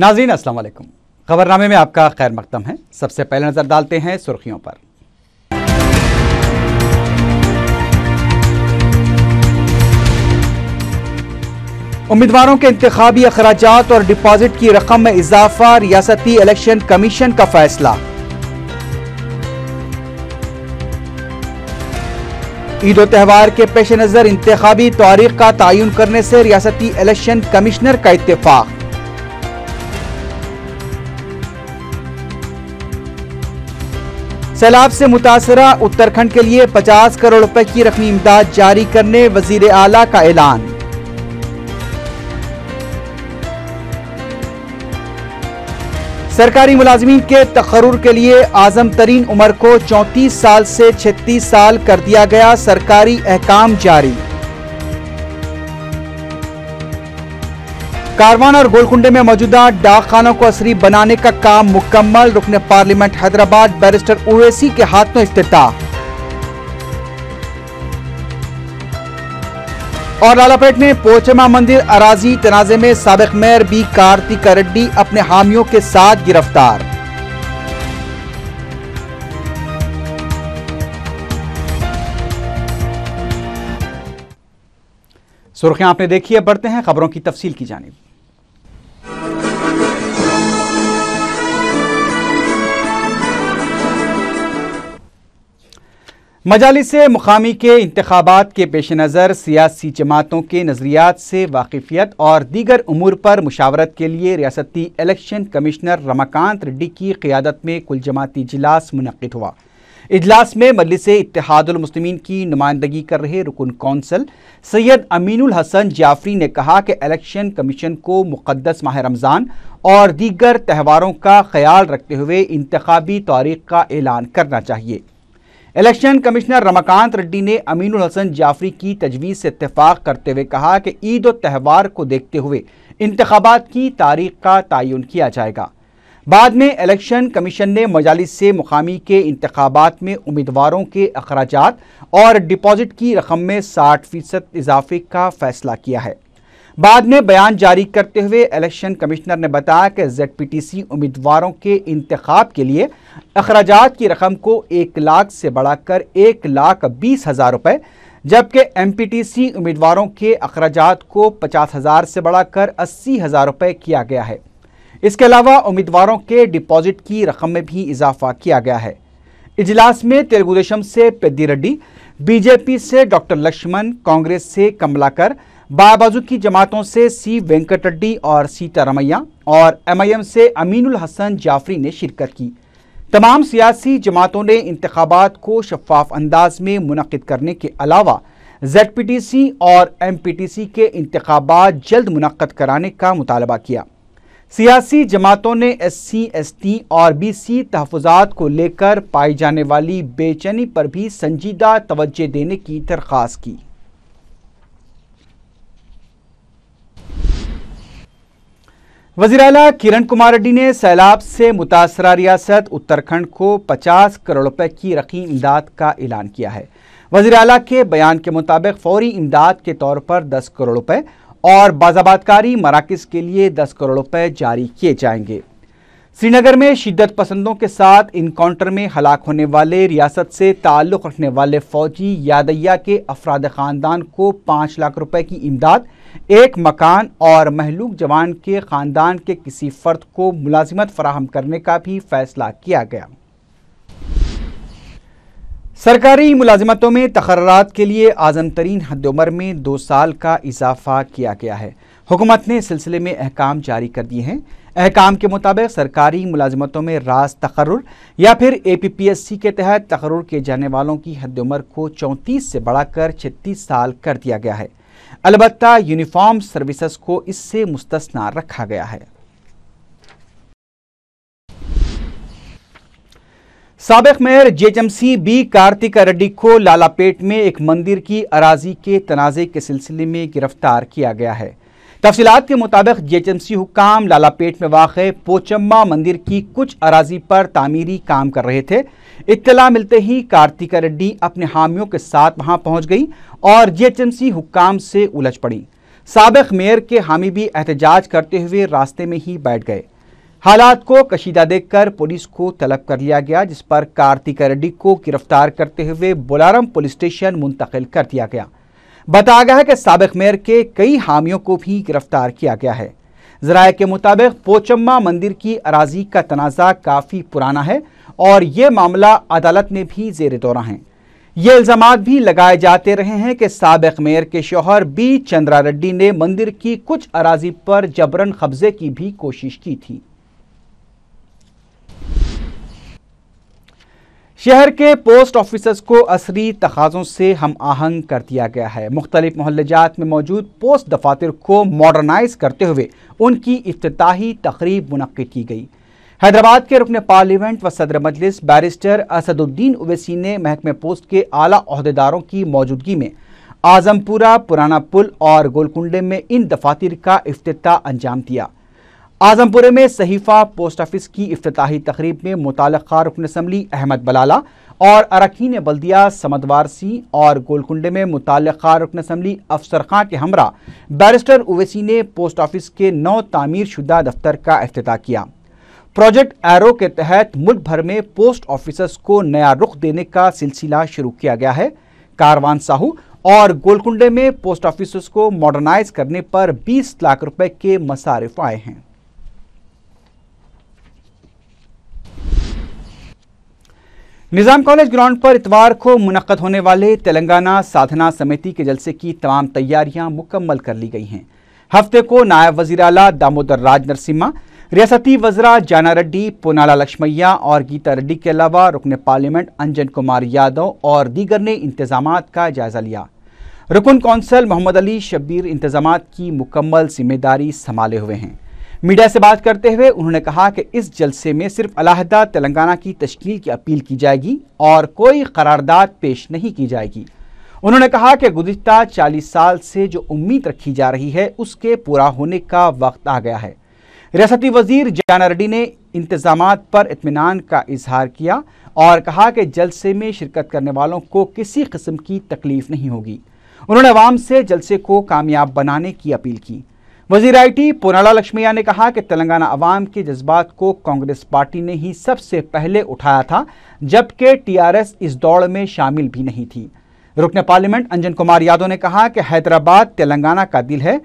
नाजीन अस्सलाम खबरनामे में आपका खैर मकदम है सबसे पहले नज़र डालते हैं सुर्खियों पर उम्मीदवारों के इंतबी अखराज और डिपॉजिट की रकम में इजाफा रियासती इलेक्शन कमीशन का फैसला ईद व त्यौहार के पेश नज़र इंतबी तारीख का तयन करने से रियासती इलेक्शन कमिश्नर का इतफाक़ सैलाब से मुतासरा उत्तराखंड के लिए 50 करोड़ रुपए की रकमी इमदाद जारी करने वजीर आला का ऐलान सरकारी मुलाजमीन के तकरूर के लिए आजम तरीन उम्र को 34 साल से 36 साल कर दिया गया सरकारी अहकाम जारी कारवान और गोलकुंडे में मौजूदा डाक खानों को असरी बनाने का काम मुकम्मल रुकने पार्लियामेंट हैदराबाद बैरिस्टर ओवैसी के हाथ में अफ्ताह और लालापेट में पोचमा मंदिर अराजी तनाजे में सबक मेयर बी कार्तिक रेड्डी अपने हामियों के साथ गिरफ्तार सुर्खियां आपने देखी है बढ़ते हैं खबरों की तफसील की जानी मजालिस मुकामी के इंतबात के पेश नज़र सियासी जमातों के नज़रियात से वाकफियत और दीगर अमूर पर मुशावरत के लिए रियासती इलेक्शन कमिश्नर रमाकांत रेड्डी की क़्यादत में कुल जमाती इजलास मनद हुआ इजलास में मलिस इतिहादलमसलम की नुमाइंदगी कर रहे रुकन कौंसल सैयद अमीनुल हसन जाफरी ने कहा कि इलेक्शन कमीशन को मुक़दस माह रमज़ान और दीगर त्यौहारों का ख्याल रखते हुए इंतबी तारीख का ऐलान करना चाहिए इलेक्शन कमिश्नर रमाकांत रेड्डी ने अमीनुल हसन जाफरी की तजवीज़ से इतफाक़ करते हुए कहा कि ईद और त्यौहार को देखते हुए इंतबात की तारीख का तयन किया जाएगा बाद में इलेक्शन कमीशन ने मजालिस से मुकामी के इंतबात में उम्मीदवारों के अखराज और डिपॉजिट की रकम में साठ फ़ीसद इजाफे का फैसला किया है बाद में बयान जारी करते हुए इलेक्शन कमिश्नर ने बताया कि जेडपीटीसी उम्मीदवारों के इंतखब के लिए अखराजात की रकम को एक लाख से बढ़ाकर एक लाख बीस हज़ार रुपये जबकि एमपीटीसी उम्मीदवारों के अखराज को पचास हज़ार से बढ़ाकर अस्सी हज़ार रुपये किया गया है इसके अलावा उम्मीदवारों के डिपॉजिट की रकम में भी इजाफा किया गया है इजलास में तेलुगुदेशम से पेदी रेड्डी बीजेपी से डॉक्टर लक्ष्मण कांग्रेस से कमलाकर बाबाजू की जमातों से सी वेंकट रेड्डी और सीतारमैया और एमआईएम से अमीनुल हसन जाफरी ने शिरकत की तमाम सियासी जमातों ने इंतबात को शफाफ अंदाज में मुनद करने के अलावा जेड पी टी सी और एम पी टी सी के इंतबात जल्द मुनद कराने का मुतालबा किया सियासी जमातों ने एस सी एस टी और बी सी तहफात को लेकर पाई जाने वाली बेचैनी पर भी संजीदा तवज्जो देने की दरख्वास्त की वजीर अला किरण कुमार रेड्डी ने सैलाब से मुतासरा रियासत उत्तराखंड को 50 करोड़ रुपए की रकी इमदाद का ऐलान किया है वजीर अला के बयान के मुताबिक फौरी इमदाद के तौर पर 10 करोड़ रुपए और बाजाबादकारी मराकज़ के लिए 10 करोड़ रुपए जारी किए जाएंगे श्रीनगर में शिद्दत पसंदों के साथ इनकाउंटर में हलाक होने वाले रियासत से ताल्लुक़ रखने वाले फौजी यादैया के अफराद ख़ानदान को पाँच लाख रुपए की इमदाद एक मकान और महलूक जवान के ख़ानदान के किसी फर्द को मुलाजिमत फराहम करने का भी फैसला किया गया सरकारी मुलाजमतों में तकर्रात के लिए आज़म तरीन हदमर में दो साल का इजाफा किया गया है हुकूमत ने इस सिलसिले में अहकाम जारी कर दिए हैं अहकाम के मुताबिक सरकारी मुलाजमतों में रास तकर्र या फिर A P P S C के तहत तकर्र किए जाने वालों की हद को चौंतीस से बढ़ाकर छत्तीस साल कर दिया गया है अलबत् यूनिफॉर्म सर्विसेज को इससे मुस्तना रखा गया है सबक mayor GHMC B Karthika Reddy को लालापेट में एक मंदिर की अराजी के तनाज़े के सिलसिले में गिरफ्तार किया गया है तफसीत के मुताबिक जेएचएमसी हुकाम लालापेट में वाक़ पोचम्मा मंदिर की कुछ अराजी पर तामीरी काम कर रहे थे इत्तला मिलते ही कार्तिका रेड्डी अपने हामियों के साथ वहां पहुंच गई और जीएचएमसी हुकाम से उलझ पड़ी सबक मेयर के हामी भी एहतजाज करते हुए रास्ते में ही बैठ गए हालात को कशीदा देखकर पुलिस को तलब कर लिया गया जिस पर कार्तिका रेड्डी को गिरफ्तार करते हुए बुलारम पुलिस स्टेशन मुंतकिल कर दिया गया बताया गया है कि सबक मेयर के कई हामियों को भी गिरफ्तार किया गया है जराये के मुताबिक पोचम्मा मंदिर की अराजी का तनाज़ा काफ़ी पुराना है और ये मामला अदालत ने भी जेर दौरा है ये इल्ज़ाम भी लगाए जाते रहे हैं कि सबक मेयर के शोहर बी चंद्रा रेड्डी ने मंदिर की कुछ अराजी पर जबरन कब्जे की भी कोशिश की थी शहर के पोस्ट ऑफिसर्स को असरी तकाज़ों से हम आहंग कर दिया गया है मुख्तलिफ मोहल्लेजात में मौजूद पोस्ट दफातर को मॉडर्नाइज करते हुए उनकी इफ्ताही तकरीब मुनद की गई हैदराबाद के रुकन पार्लियामेंट व सदर मजलिस बैरिस्टर असदुद्दीन ओवैसी ने महकमे पोस्ट के आला अहदेदारों की मौजूदगी में आजमपुरा पुराना पुल और गोलकुंडे में इन दफातर का अफ्ताह अंजाम दिया आजमपुरे में सहीफा पोस्ट ऑफिस की अफ्ताही तकरीब में मुतल रुकन असम्बली अहमद बलाला और अरकिन बल्दिया समदवार सिंह और गोलकुंडे में मुतल रुकन असम्बली अफसर खां के हमरा बैरिस्टर ओवैसी ने पोस्ट ऑफिस के नौ तामीर शुदा दफ्तर का अफ्ताह किया प्रोजेक्ट एरो के तहत मुल्क भर में पोस्ट ऑफिसर्स को नया रुख देने का सिलसिला शुरू किया गया है कारवान साहू और गोलकुंडे में पोस्ट ऑफिसर्स को मॉडर्नाइज करने पर 20 लाख रुपए के मसारिफ आए हैं निज़ाम कॉलेज ग्राउंड पर इतवार को मुनद होने वाले तेलंगाना साधना समिति के जलसे की तमाम तैयारियां मुकम्मल कर ली गई हैं हफ्ते को नायब वजीर अला दामोदर राज नरसिम्हा रियासती वजरा जाना रेड्डी पुनाला लक्ष्मैया और गीता रेड्डी के अलावा रुकन पार्लियामेंट अंजन कुमार यादव और दीगर ने इंतजाम का जायजा लिया रुकन कौंसल मोहम्मद अली शब्बीर इंतजाम की मुकम्मल जिम्मेदारी संभाले हुए हैं मीडिया से बात करते हुए उन्होंने कहा कि इस जलसे में सिर्फ अलहदा तेलंगाना की तश्ील की अपील की जाएगी और कोई करारदाद पेश नहीं की जाएगी उन्होंने कहा कि गुजशत 40 साल से जो उम्मीद रखी जा रही है उसके पूरा होने का वक्त आ गया है रियाती वजीर जान रेड्डी ने इंतजाम पर इतमान का इजहार किया और कहा कि जलसे में शिरकत करने वालों को किसी किस्म की तकलीफ नहीं होगी उन्होंने आवाम से जलसे को कामयाब बनाने की अपील की वजीर आई टी पुनाला लक्ष्मिया ने कहा कि तेलंगाना अवाम के जज्बात को कांग्रेस पार्टी ने ही सबसे पहले उठाया था जबकि टीआरएस इस दौड़ में शामिल भी नहीं थी रुकन पार्लियामेंट अंजन कुमार यादव ने कहा कि हैदराबाद तेलंगाना का दिल है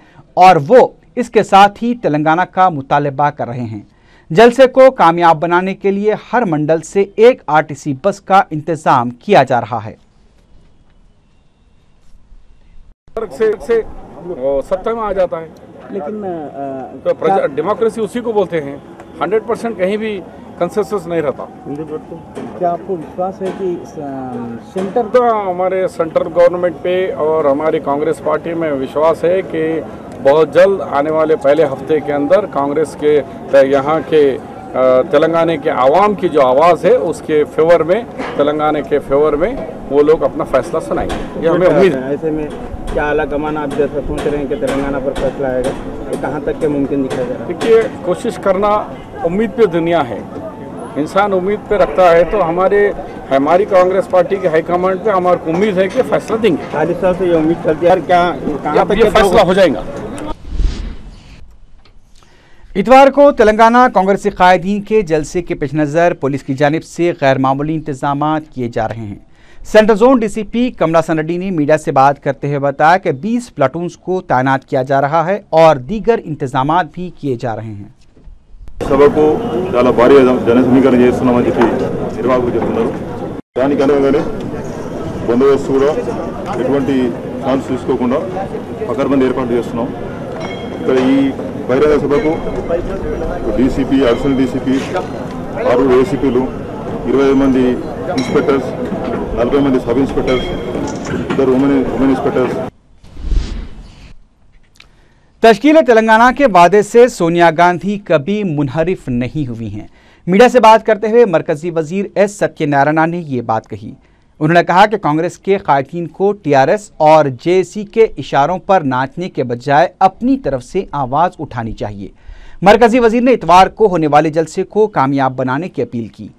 और वो इसके साथ ही तेलंगाना का मुतालबा कर रहे हैं जलसे को कामयाब बनाने के लिए हर मंडल से एक आरटीसी बस का इंतजाम किया जा रहा है से, से सत्ता में आ जाता है लेकिन तो डेमोक्रेसी उसी को बोलते हैं 100 परसेंट कहीं भी कंसेंसस नहीं रहता क्या आपको विश्वास है कि सेंटर का तो हमारे सेंट्रल गवर्नमेंट पे और हमारी कांग्रेस पार्टी में विश्वास है कि बहुत जल्द आने वाले पहले हफ्ते के अंदर कांग्रेस के यहाँ के तेलंगाना के आवाम की जो आवाज़ है उसके फेवर में तेलंगाना के फेवर में वो लोग अपना फैसला सुनाएंगे ये हमें उम्मीद है ऐसे में क्या आला कमान आप जैसा सोच रहे हैं कि तेलंगाना पर फैसला आएगा कहाँ तक के मुमकिन दिखाया जाए देखिए कोशिश करना उम्मीद पे दुनिया है इंसान उम्मीद पे रखता है तो हमारे हमारी कांग्रेस पार्टी के हाईकमांड पे हमारे को उम्मीद है कि फैसला देंगे चालीस साल से ये उम्मीद करती है क्या ये फैसला हो जाएगा इतवार को तेलंगाना कांग्रेसी कायदीन के जलसे के पेश नज़र पुलिस की जानब से गैर मामूली इंतजाम किए जा रहे हैं सेंट्रल जोन डीसीपी कमला सनडी ने मीडिया से बात करते हुए बताया कि 20 प्लाटून्स को तैनात किया जा रहा है और दीगर इंतजाम भी किए जा रहे हैं సభకు చాలా భారీ జన సమీకరణ చేస్తున్నామని చెప్పి నిర్వాహకులు చెప్తున్నారు దానికి అనగానే బందోబస్తు కూడా ఎటువంటి ఛాన్స్ తీసుకోకుండా పకడ్బందీ ఏర్పాటు చేస్తున్నాం ఇక్కడ ఈ బహిరంగ సభకు డీసీపీ అడిషనల్ డీసీపీ ఆరు ఏసీపీలు ఇరవై మంది ఇన్స్పెక్టర్స్ నలభై మంది సబ్ ఇన్స్పెక్టర్స్ ఇద్దరు ఉమెన్ ఉమెన్ ఇన్స్పెక్టర్స్ तश्कील तेलंगाना के वादे से सोनिया गांधी कभी मुनहरफ नहीं हुई हैं मीडिया से बात करते हुए मरकजी वजीर एस सत्यनारायणा ने ये बात कही उन्होंने कहा कि कांग्रेस के खातन को टीआरएस और जेएसी के इशारों पर नाचने के बजाय अपनी तरफ से आवाज़ उठानी चाहिए मरकजी वजीर ने इतवार को होने वाले जलसे को कामयाब बनाने की अपील की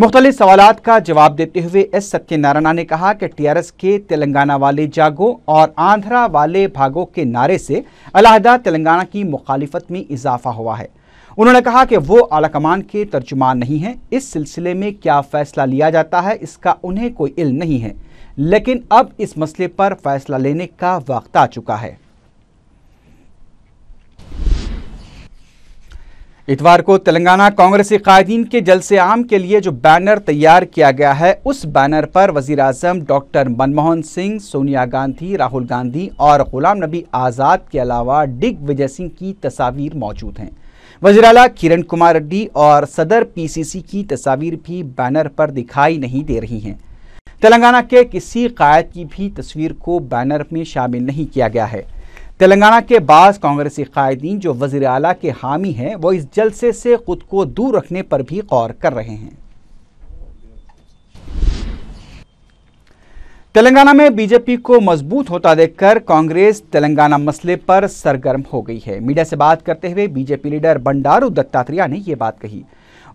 मुख्तलिफ सवाल का जवाब देते हुए एस सत्यनारायणा ने कहा कि टीआरएस के तेलंगाना वाले जागो और आंध्रा वाले भागों के नारे से अलहदा तेलंगाना की मुखालिफत में इजाफा हुआ है उन्होंने कहा कि वो आलाकमान के तर्जुमान नहीं हैं इस सिलसिले में क्या फैसला लिया जाता है इसका उन्हें कोई इल्म नहीं है लेकिन अब इस मसले पर फैसला लेने का वक्त आ चुका है इतवार को तेलंगाना कांग्रेसी कायदीन के जलसे आम के लिए जो बैनर तैयार किया गया है उस बैनर पर वजीर अजम डॉक्टर मनमोहन सिंह सोनिया गांधी राहुल गांधी और गुलाम नबी आज़ाद के अलावा दिग्विजय सिंह की तस्वीर मौजूद हैं वजीर अला किरण कुमार रेड्डी और सदर पीसीसी की तस्वीर भी बैनर पर दिखाई नहीं दे रही हैं तेलंगाना के किसी कायद की भी तस्वीर को बैनर में शामिल नहीं किया गया है तेलंगाना के बाद कांग्रेसी कायदीन जो वजीर अला के हामी हैं वो इस जलसे से खुद को दूर रखने पर भी गौर कर रहे हैं तेलंगाना में बीजेपी को मजबूत होता देखकर कांग्रेस तेलंगाना मसले पर सरगर्म हो गई है मीडिया से बात करते हुए बीजेपी लीडर बंडारू दत्तात्रेय ने यह बात कही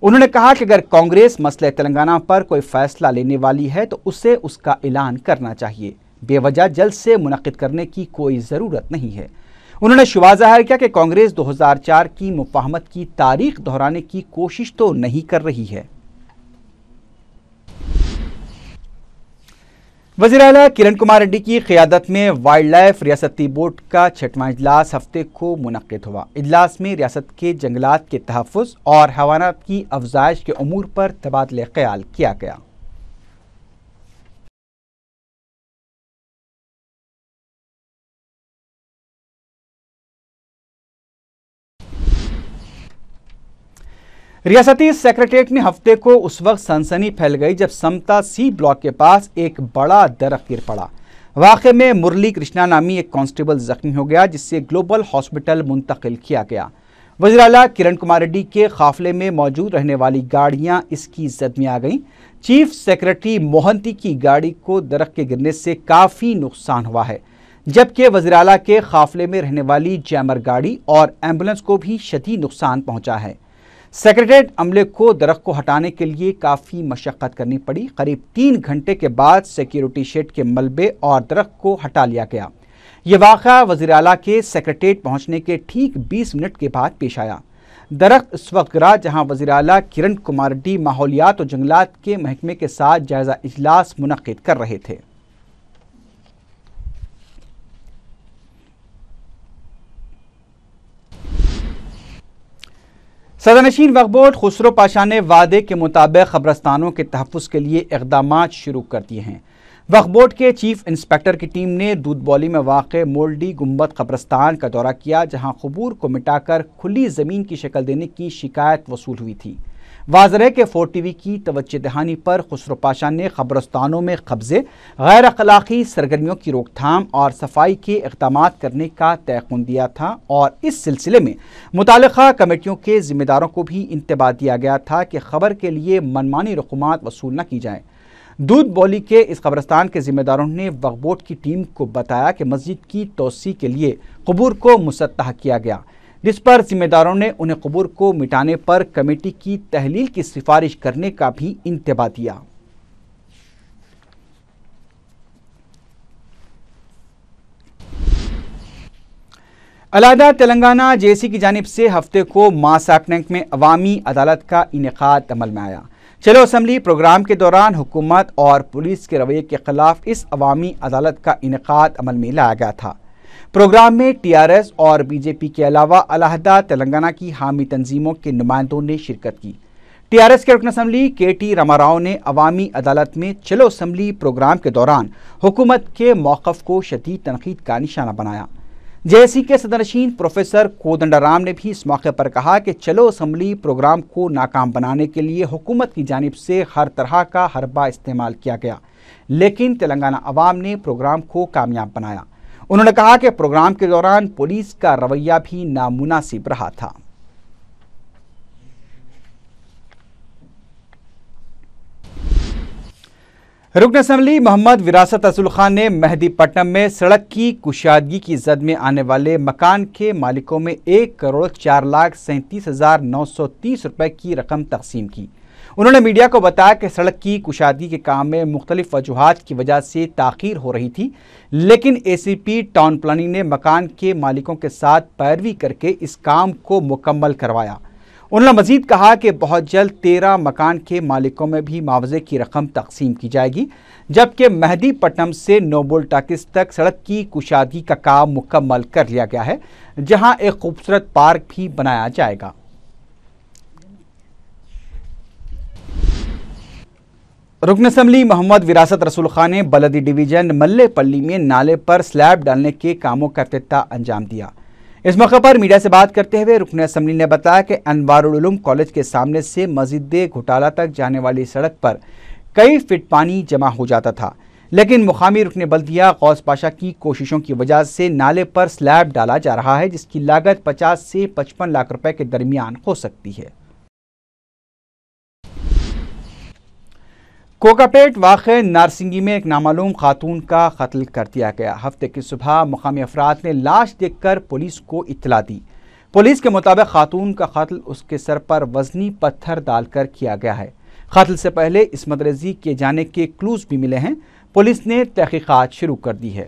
उन्होंने कहा कि अगर कांग्रेस मसले तेलंगाना पर कोई फैसला लेने वाली है तो उसे उसका ऐलान करना चाहिए बेवजह जल्द से मुनद करने की कोई ज़रूरत नहीं है उन्होंने शुबा जाहिर किया कि कांग्रेस 2004 की मुफाहमत की तारीख दोहराने की कोशिश तो नहीं कर रही है वजीर अला किरण कुमार रेड्डी की क्यादत में वाइल्ड लाइफ रियासती बोर्ड का छठवां इजलास हफ्ते को मुनद हुआ इजलास में रियासत के जंगलात के तहफ़ और हवाना की अफजाइश के अमूर पर तबादले ख्याल किया गया रियासती सेक्रेटेरिएट में हफ्ते को उस वक्त सनसनी फैल गई जब समता सी ब्लॉक के पास एक बड़ा दरख्त गिर पड़ा वाक़े में मुरली कृष्णा नामी एक कांस्टेबल जख्मी हो गया जिससे ग्लोबल हॉस्पिटल मुंतकिल किया गया वजर अला किरण कुमार रेड्डी के काफिले में मौजूद रहने वाली गाड़ियां इसकी जद में आ गईं चीफ सेक्रेटरी मोहंती की गाड़ी को दरख्त के गिरने से काफ़ी नुकसान हुआ है जबकि वजर अला के काफिले में रहने वाली जैमर गाड़ी और एम्बुलेंस को भी शदी नुकसान पहुँचा है सेक्रेटेड अमले को दरख्त को हटाने के लिए काफ़ी मशक्क़त करनी पड़ी करीब तीन घंटे के बाद सिक्योरिटी शेड के मलबे और दरख्त को हटा लिया गया ये वाक़ वजी अला के सेक्रेटेट पहुँचने के ठीक बीस मिनट के बाद पेश आया दरख्त इस वक्त गिरा जहाँ वजी अला किरण कुमार डी माहौलियात और जंगलात के महकमे के साथ जायज़ा इजलास मनद कर रहे थे नशीन वक्फ बोर्ड खुसरो पाशा ने वादे के मुताबिक खबरस्तानों के तहफ़ के लिए इकदाम शुरू कर दिए हैं वक्फ बोर्ड के चीफ इंस्पेक्टर की टीम ने दूधबौली में वाक़ मोल्डी गुम्बद कब्रस्तान का दौरा किया जहां खबूर को मिटाकर खुली ज़मीन की शक्ल देने की शिकायत वसूल हुई थी है कि फोर टी वी की तवज्जो दहानी पर खुसरो पाशा ने खबरस्तानों में कब्जे गैर अखलाक़ी सरगर्मियों की रोकथाम और सफाई के इकदाम करने का तयन दिया था और इस सिलसिले में मुतल कमेटियों के जिम्मेदारों को भी इंतबाह दिया गया था कि खबर के लिए मनमानी रकूम वसूल न की जाएँ दूध बोली के इस कब्रस्तान के जिम्मेदारों ने वकबोट की टीम को बताया कि मस्जिद की तोसी के लिए कबूर को मुसतह किया गया जिस पर जिम्मेदारों ने उन्हें कबूर को मिटाने पर कमेटी की तहलील की सिफारिश करने का भी इंतबा दिया अलादा तेलंगाना जेसी की जानब से हफ्ते को मास एक्टनेंक में अवामी अदालत का इनका अमल में आया चलो असम्बली प्रोग्राम के दौरान हुकूमत और पुलिस के रवैये के खिलाफ इस अवामी अदालत का इनका अमल में लाया गया था प्रोग्राम में टीआरएस और बीजेपी के अलावा अलहदा तेलंगाना की हामी तंजीमों के नुमाइंदों ने शिरकत की टीआरएस के रुकन असम्बली के टी रमाराव ने अवामी अदालत में चलो असम्बली प्रोग्राम के दौरान हुकूमत के मौक़ को शदीद तनकीद का निशाना बनाया जेएसी के सदरशीन प्रोफेसर कोदंडाराम ने भी इस मौके पर कहा कि चलो असम्बली प्रोग्राम को नाकाम बनाने के लिए हुकूमत की जानब से हर तरह का हरबा इस्तेमाल किया गया लेकिन तेलंगाना अवाम ने प्रोग्राम को कामयाब बनाया उन्होंने कहा कि प्रोग्राम के दौरान पुलिस का रवैया भी नामुनासिब रहा था रुकन असम्बली मोहम्मद विरासत असुल खान ने मेहदीपट्टनम में सड़क की कुशादगी की जद में आने वाले मकान के मालिकों में एक करोड़ चार लाख सैंतीस हज़ार नौ सौ तीस रुपए की रकम तकसीम की उन्होंने मीडिया को बताया कि सड़क की कुशादगी के काम में मुख्तलिफ वजूहत की वजह से ताखिर हो रही थी लेकिन A C P town planning ने मकान के मालिकों के साथ पैरवी करके इस काम को मुकम्मल करवाया उन्होंने मजीद कहा कि बहुत जल्द तेरह मकान के मालिकों में भी मुआवजे की रकम तकसीम की जाएगी जबकि मेहदीपट्टनम से नोबोल टाकिस तक सड़क की कुशादगी का काम मुकम्मल कर लिया गया है जहां एक खूबसूरत पार्क भी बनाया जाएगा रुकन असम्बली मोहम्मद विरासत रसूल खान ने बलदी डिवीजन मल्लेपल्ली में नाले पर स्लैब डालने के कामों का अफ्तः अंजाम दिया इस मौके पर मीडिया से बात करते हुए रुकन असम्बली ने बताया कि अनवारुलूम कॉलेज के सामने से मस्जिद घोटाला तक जाने वाली सड़क पर कई फिट पानी जमा हो जाता था लेकिन मुकामी रुकन बल्दिया गौस पाशा की कोशिशों की वजह से नाले पर स्लैब डाला जा रहा है जिसकी लागत पचास से पचपन लाख रुपये के दरमियान हो सकती है कोकापेट वाक़ नारसिंगी में एक नामालूम खातून का कत्ल कर दिया गया हफ्ते की सुबह मुकामी अफराद ने लाश देख कर पुलिस को इतला दी पुलिस के मुताबिक खातून का कत्ल उसके सर पर वजनी पत्थर डालकर किया गया है कत्ल से पहले इसमत रजी किए जाने के क्लूज भी मिले हैं पुलिस ने तहकीक़ात शुरू कर दी है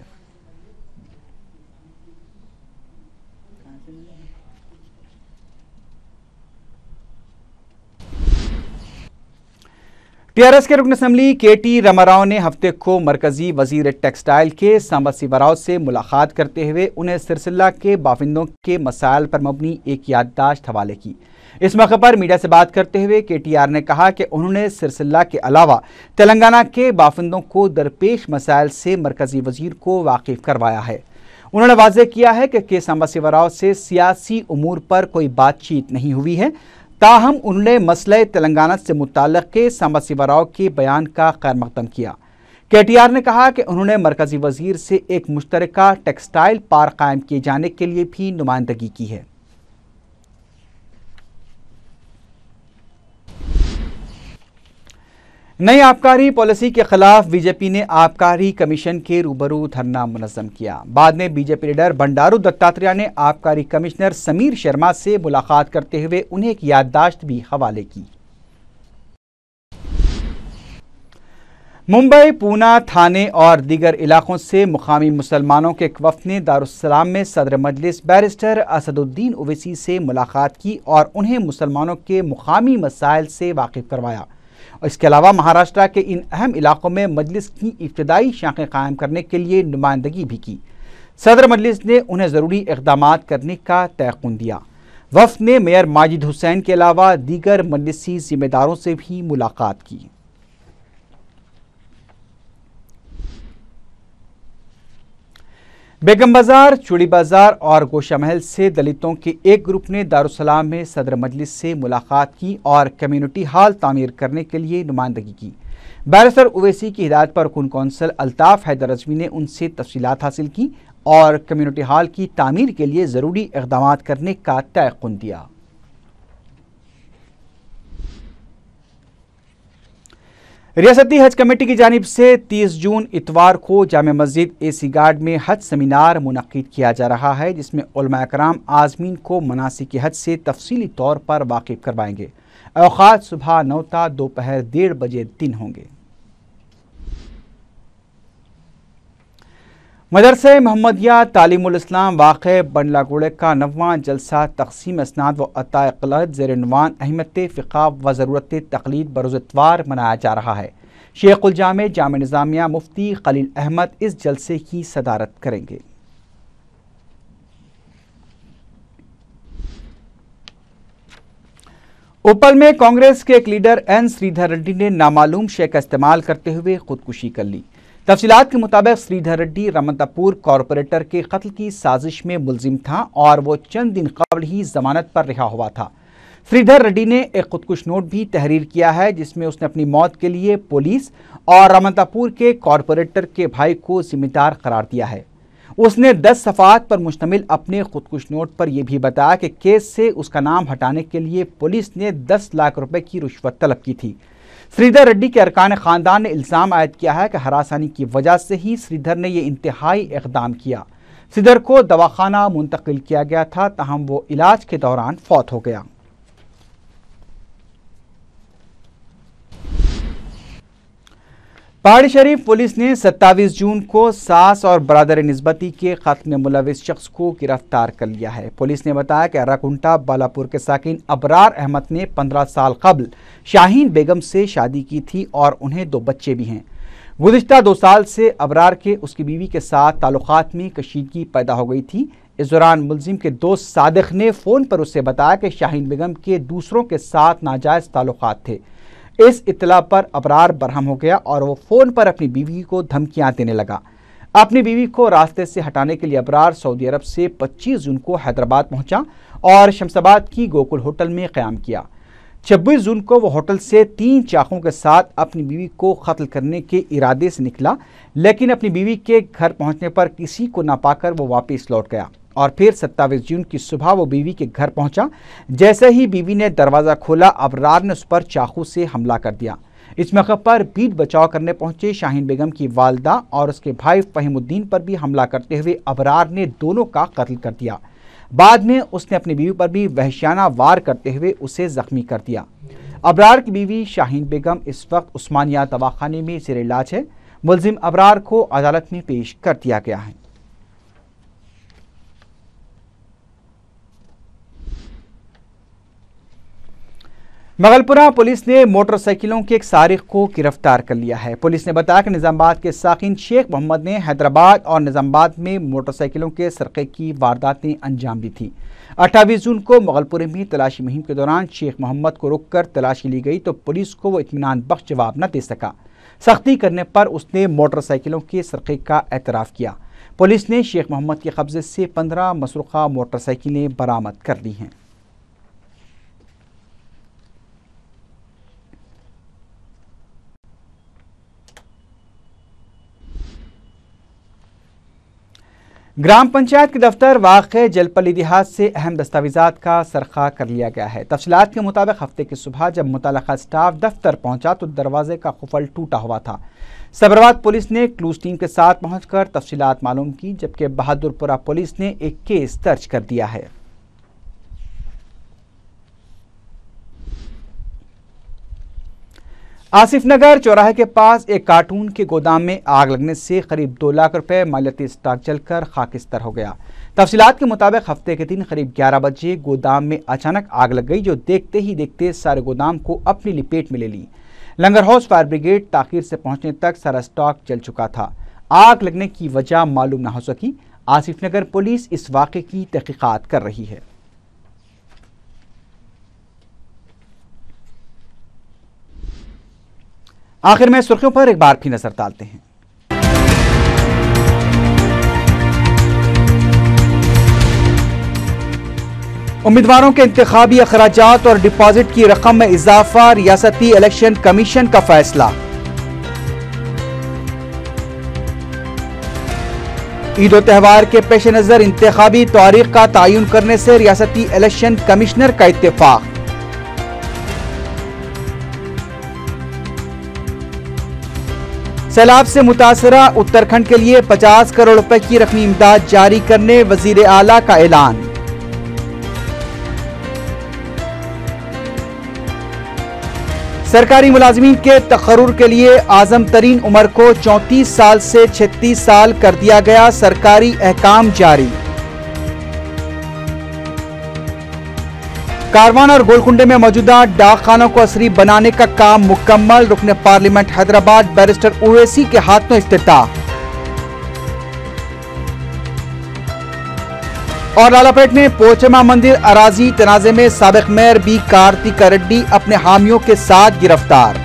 टीआरएस के रुकन असम्बली के टी रमाराव ने हफ्ते को मरकजी वजीर टेक्सटाइल के सांबा सिवराव से मुलाकात करते हुए उन्हें सिरसिला के बाफिंदों के मसाइल पर मबनी एक याददाश्त हवाले की इस मौके पर मीडिया से बात करते हुए के टी आर ने कहा कि उन्होंने सिरसिला के अलावा तेलंगाना के बाफिंदों को दरपेश मसाइल से मरकजी वजीर को वाकिफ करवाया है उन्होंने वाजे किया है कि के सांबा सिवराव से सियासी उमूर पर कोई बातचीत नहीं हुई है ताहम उन्होंने मसले तेलंगाना से मुतल सांबा शिवा के बयान का खैर मकदम किया के टी आर ने कहा कि उन्होंने मरकजी वजीर से एक मुश्तरका टेक्सटाइल पार्क कायम किए जाने के लिए भी नुमाइंदगी की है नई आबकारी पॉलिसी के खिलाफ बीजेपी ने आबकारी कमीशन के रूबरू धरना मुनजम किया बाद में बीजेपी लीडर बंडारू दत्तात्रेय ने आबकारी कमिश्नर समीर शर्मा से मुलाकात करते हुए उन्हें एक याददाश्त भी हवाले की मुंबई पूना थाने और दीगर इलाकों से मुकामी मुसलमानों के एक वफ ने दारुसलाम में सदर मजलिस बैरिस्टर असदुद्दीन ओवैसी से मुलाकात की और उन्हें मुसलमानों के मुकामी मसाइल से वाकिफ करवाया और इसके अलावा महाराष्ट्र के इन अहम इलाकों में मजलिस की इब्तदाई शाखें कायम करने के लिए नुमाइंदगी भी की सदर मजलिस ने उन्हें ज़रूरी इकदाम करने का तयकुन दिया वफ ने मेयर माजिद हुसैन के अलावा दीगर मजलसी ज़िम्मेदारों से भी मुलाकात की बेगम बाजार चूड़ी बाजार और गोशा महल से दलितों के एक ग्रुप ने दारुसलाम में सदर मजलिस से मुलाकात की और कम्युनिटी हॉल तामीर करने के लिए नुमाइंदगी की बैरसर ओवैसी की हिदायत पर रुकन कौंसल अल्ताफ़ हैदर रजवी ने उनसे तफसीत हासिल की और कम्युनिटी हॉल की तामीर के लिए ज़रूरी इकदाम करने का तयन दिया रियासती हज कमेटी की जानब से 30 जून इतवार को जाम मस्जिद एसी गार्ड में हज सेमिनार मुनद किया जा रहा है जिसमें कराम आजमीन को मनासी के हज से तफसीली तौर पर वाकिफ करवाएंगे अवकात सुबह नौता दोपहर डेढ़ बजे दिन होंगे मदरस महमदिया तालीमस्म वाक़ बंडलागोड़े का नवा जलसा तकसीम इसनाद व अताकलत जेरवान अहमत फ़िका व ज़रूरत तकलीद बरोज़वार मनाया जा रहा है शेख उजाम जाम निज़ामिया मुफ्ती खलील अहमद इस जलसे की सदारत करेंगे उपल में कांग्रेस के एक लीडर एन श्रीधर रेड्डी ने नामालूम शेख का इस्तेमाल करते हुए खुदकुशी कर ली तफसीत के मुताबिक श्रीधर रेड्डी रमनतापुर कॉरपोरेटर के कत्ल की साजिश में मुलजिम था और वो चंद दिन कबल ही जमानत पर रिहा हुआ था श्रीधर रेड्डी ने एक खुदकुश नोट भी तहरीर किया है जिसमें उसने अपनी मौत के लिए पुलिस और रमनतापुर के कॉरपोरेटर के भाई को जिम्मेदार करार दिया है उसने 10 सफात पर मुश्तमिल अपने खुदकुश नोट पर यह भी बताया कि केस से उसका नाम हटाने के लिए पुलिस ने 10 लाख रुपए की रिश्वत तलब की थी श्रीधर रेड्डी के अरकान खानदान ने इल्ज़ाम आयद किया है कि हरासानी की वजह से ही श्रीधर ने यह इंतहाई इकदाम किया श्रीधर को दवाखाना मुंतकिल किया गया था तहम वो इलाज के दौरान फौत हो गया पहाड़ी शरीफ पुलिस ने 27 जून को सास और बरदर नस्बती के खत में मुलविस शख्स को गिरफ्तार कर लिया है पुलिस ने बताया कि अराकुंटा बालापुर के साकिन अबरार अहमद ने 15 साल कबल शाहीन बेगम से शादी की थी और उन्हें दो बच्चे भी हैं गुजशत दो साल से अबरार के उसकी बीवी के साथ ताल्लुकात में कशीदगी पैदा हो गई थी इस दौरान मुलजिम के दोस्त सादक ने फ़ोन पर उससे बताया कि शाहीन बेगम के दूसरों के साथ नाजायज़ ताल्लुक थे इस इतला पर अबरार बरहम हो गया और वो फ़ोन पर अपनी बीवी को धमकियाँ देने लगा अपनी बीवी को रास्ते से हटाने के लिए अबरार सऊदी अरब से 25 जून को हैदराबाद पहुंचा और शमसाबाद की गोकुल होटल में क़्याम किया छब्बीस जून को वो होटल से तीन चाकू के साथ अपनी बीवी को कत्ल करने के इरादे से निकला लेकिन अपनी बीवी के घर पहुंचने पर किसी को ना पाकर वो वापस लौट गया और फिर 27 जून की सुबह वो बीवी के घर पहुंचा जैसे ही बीवी ने दरवाज़ा खोला अबरार ने उस पर चाकू से हमला कर दिया इस मौके पर बीट बचाव करने पहुंचे शाहीन बेगम की वालदा और उसके भाई फहीमुद्दीन पर भी हमला करते हुए अबरार ने दोनों का कत्ल कर दिया बाद में उसने अपनी बीवी पर भी वहशाना वार करते हुए उसे जख्मी कर दिया अबरार की बीवी शाहीन बेगम इस वक्त उस्मानिया दवाखाने में जेर इलाज है मुलजिम अबरार को अदालत में पेश कर दिया गया है मगलपुरा पुलिस ने मोटरसाइकिलों के एक सारिक को गिरफ्तार कर लिया है पुलिस ने बताया कि निजामबाद के साकिन शेख मोहम्मद ने हैदराबाद और निज़ामबाद में मोटरसाइकिलों के सरक़े की वारदातें अंजाम दी थी अट्ठावी जून को मगलपुर में तलाशी मुहिम के दौरान शेख मोहम्मद को रोक कर तलाशी ली गई तो पुलिस को वो इतमान बख्श जवाब न दे सका सख्ती करने पर उसने मोटरसाइकिलों के सरक़े का एतराफ़ किया पुलिस ने शेख मोहम्मद के कब्ज़े से पंद्रह मसरूखा मोटरसाइकिलें बरामद कर ली हैं ग्राम पंचायत के दफ्तर वाक़ जलपली देहात से अहम दस्तावेजा का सरखा कर लिया गया है तफसलात के मुताबिक हफ्ते की सुबह जब मुतल स्टाफ दफ्तर पहुंचा तो दरवाजे का खुफल टूटा हुआ था सबरवाद पुलिस ने क्लूज टीम के साथ पहुंचकर तफसीत मालूम की जबकि बहादुरपुरा पुलिस ने एक केस दर्ज कर दिया है आसिफ नगर चौराहे के पास एक कार्टून के गोदाम में आग लगने से करीब दो लाख रुपए मालियती स्टॉक जलकर खाकिस्तर हो गया तफसीत के मुताबिक हफ्ते के दिन करीब ग्यारह बजे गोदाम में अचानक आग लग गई जो देखते ही देखते सारे गोदाम को अपनी लपेट में ले ली लंगर हाउस फायर ब्रिगेड ताखिर से पहुंचने तक सारा स्टॉक जल चुका था आग लगने की वजह मालूम ना हो सकी आसिफ नगर पुलिस इस वाक़े की तहकीक़त कर रही है आखिर में सुर्खियों पर एक बार फिर नजर डालते हैं उम्मीदवारों के इंतबी अखराज और डिपॉजिट की रकम में इजाफा रियासती इलेक्शन कमीशन का फैसला ईद व त्यौहार के पेश नज़र इंतबी तारीख का तयन करने से रियासती इलेक्शन कमिश्नर का इतफाक़ सैलाब से मुतासरा उत्तराखंड के लिए 50 करोड़ रुपए की रकमी इमदाद जारी करने वजीर आला का ऐलान सरकारी मुलाजमीन के तकरूर के लिए आजम तरीन उम्र को 34 साल से 36 साल कर दिया गया सरकारी अहकाम जारी कारवान और गोलकुंडे में मौजूदा डाक खानों को असरी बनाने का काम मुकम्मल रुकने पार्लियामेंट हैदराबाद बैरिस्टर ओवैसी के हाथ में इस्तीफा और लालापेट में पोचमा मंदिर अराजी तनाजे में सबक मेयर बी कार्तिका रेड्डी अपने हामियों के साथ गिरफ्तार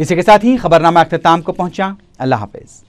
इसी के साथ ही खबरनामा अख्ताम को पहुंचा अल्लाह हाफिज़